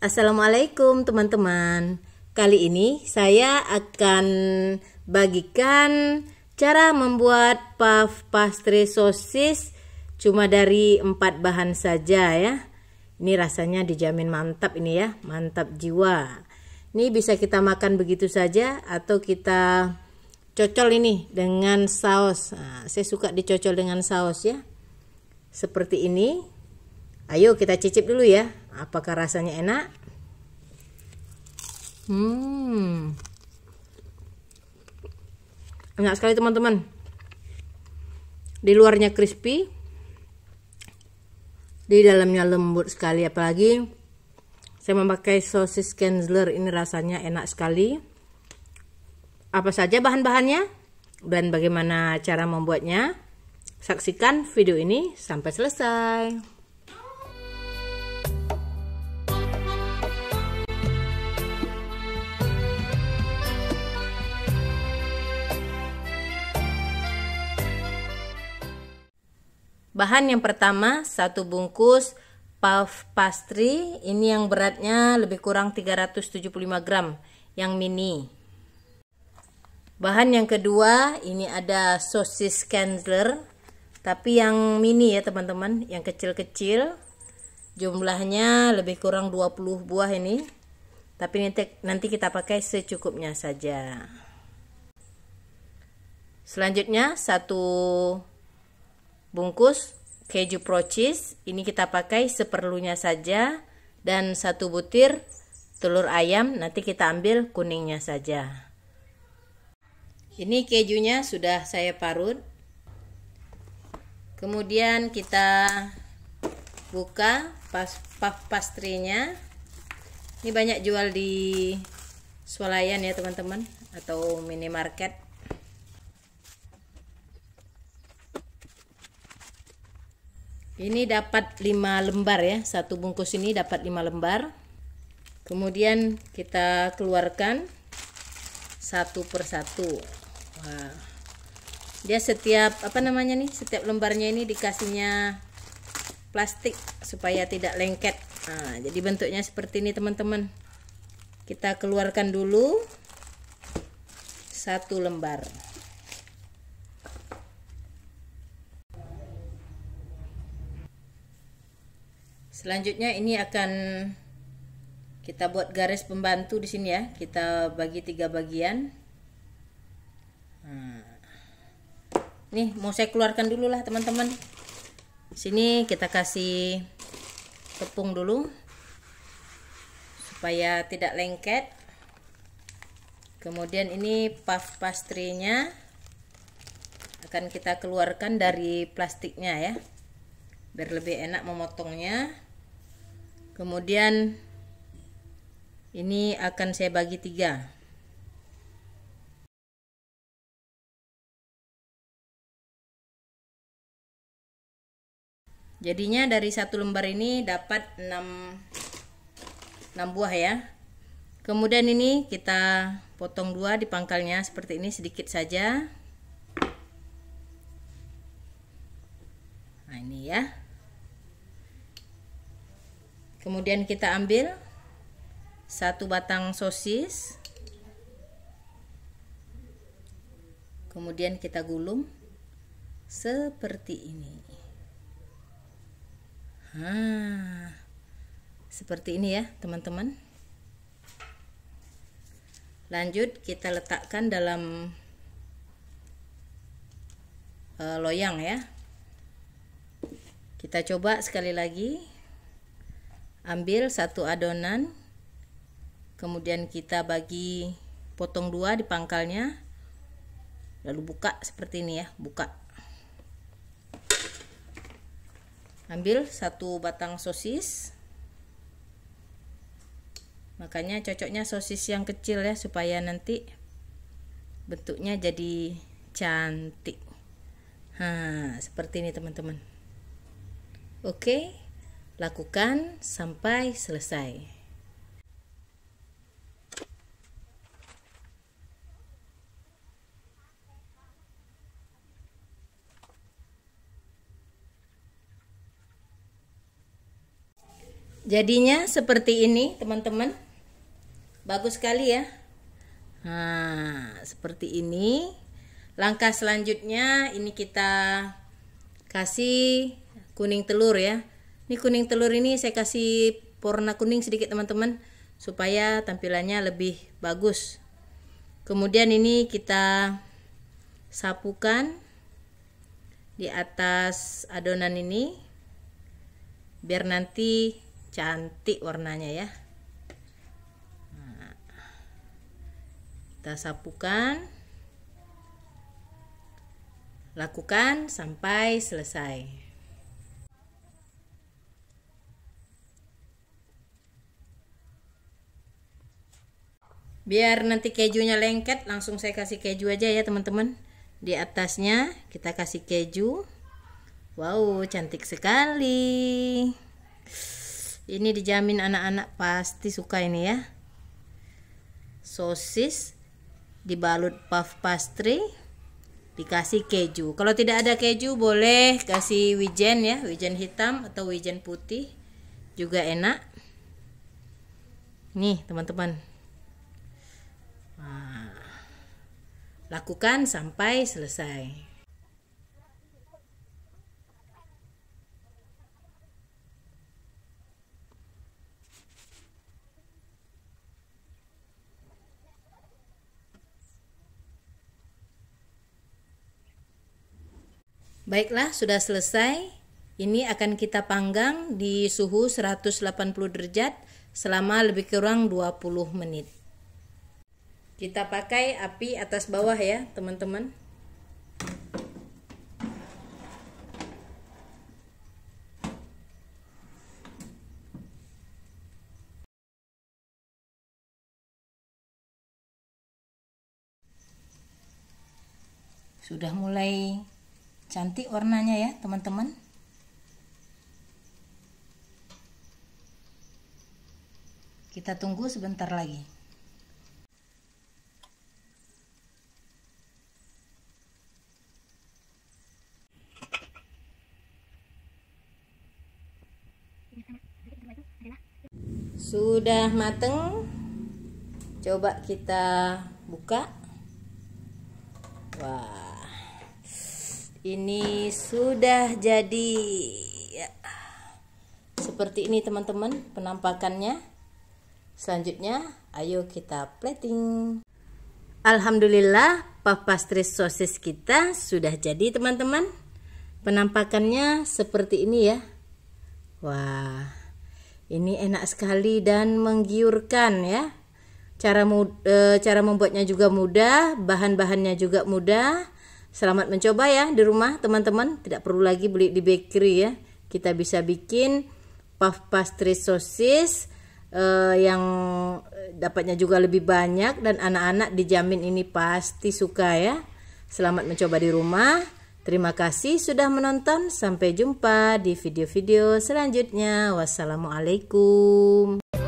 Assalamualaikum teman-teman. Kali ini saya akan bagikan cara membuat puff pastry sosis cuma dari empat bahan saja ya. Ini rasanya dijamin mantap ini ya, mantap jiwa. Ini bisa kita makan begitu saja atau kita cocol ini dengan saus. Nah, saya suka dicocol dengan saus ya. Seperti ini. Ayo kita cicip dulu ya. Apakah rasanya enak? Hmm. Enak sekali teman-teman. Di luarnya crispy. Di dalamnya lembut sekali apalagi saya memakai sosis Kenzler ini rasanya enak sekali. Apa saja bahan-bahannya dan bagaimana cara membuatnya? Saksikan video ini sampai selesai. Bahan yang pertama, satu bungkus puff pastry, ini yang beratnya lebih kurang 375 gram, yang mini. Bahan yang kedua, ini ada sosis kanzler tapi yang mini ya teman-teman, yang kecil-kecil. Jumlahnya lebih kurang 20 buah ini. Tapi nanti kita pakai secukupnya saja. Selanjutnya, satu bungkus keju procis ini kita pakai seperlunya saja dan satu butir telur ayam nanti kita ambil kuningnya saja ini kejunya sudah saya parut kemudian kita buka pas, puff pastrinya ini banyak jual di swalayan ya teman-teman atau minimarket ini dapat 5 lembar ya satu bungkus ini dapat 5 lembar kemudian kita keluarkan satu persatu Wah. dia setiap apa namanya nih setiap lembarnya ini dikasihnya plastik supaya tidak lengket nah, jadi bentuknya seperti ini teman-teman kita keluarkan dulu satu lembar selanjutnya ini akan kita buat garis pembantu di sini ya kita bagi tiga bagian hmm. nih mau saya keluarkan dulu lah teman-teman sini kita kasih tepung dulu supaya tidak lengket kemudian ini puff pastrinya akan kita keluarkan dari plastiknya ya biar lebih enak memotongnya kemudian ini akan saya bagi tiga jadinya dari satu lembar ini dapat 6, 6 buah ya kemudian ini kita potong dua di pangkalnya seperti ini sedikit saja nah ini ya kemudian kita ambil satu batang sosis kemudian kita gulung seperti ini nah, seperti ini ya teman-teman lanjut kita letakkan dalam e, loyang ya kita coba sekali lagi ambil satu adonan kemudian kita bagi potong dua di pangkalnya lalu buka seperti ini ya buka ambil satu batang sosis makanya cocoknya sosis yang kecil ya supaya nanti bentuknya jadi cantik nah seperti ini teman-teman oke Lakukan sampai selesai. Jadinya seperti ini, teman-teman. Bagus sekali ya. Nah, seperti ini. Langkah selanjutnya ini kita kasih kuning telur ya. Ini kuning telur ini saya kasih warna kuning sedikit teman-teman supaya tampilannya lebih bagus. Kemudian ini kita sapukan di atas adonan ini biar nanti cantik warnanya ya. Nah, kita sapukan lakukan sampai selesai. biar nanti kejunya lengket langsung saya kasih keju aja ya teman-teman di atasnya kita kasih keju wow cantik sekali ini dijamin anak-anak pasti suka ini ya sosis dibalut puff pastry dikasih keju kalau tidak ada keju boleh kasih wijen ya wijen hitam atau wijen putih juga enak nih teman-teman Nah, lakukan sampai selesai. Baiklah, sudah selesai. Ini akan kita panggang di suhu 180 derajat selama lebih kurang 20 menit kita pakai api atas bawah ya teman-teman sudah mulai cantik warnanya ya teman-teman kita tunggu sebentar lagi sudah mateng coba kita buka wah ini sudah jadi ya. seperti ini teman-teman penampakannya selanjutnya ayo kita plating Alhamdulillah pastry sosis kita sudah jadi teman-teman penampakannya seperti ini ya wah ini enak sekali dan menggiurkan ya. Cara e, cara membuatnya juga mudah, bahan-bahannya juga mudah. Selamat mencoba ya di rumah teman-teman, tidak perlu lagi beli di bakery ya. Kita bisa bikin puff pastry sosis e, yang dapatnya juga lebih banyak dan anak-anak dijamin ini pasti suka ya. Selamat mencoba di rumah. Terima kasih sudah menonton. Sampai jumpa di video-video selanjutnya. Wassalamualaikum.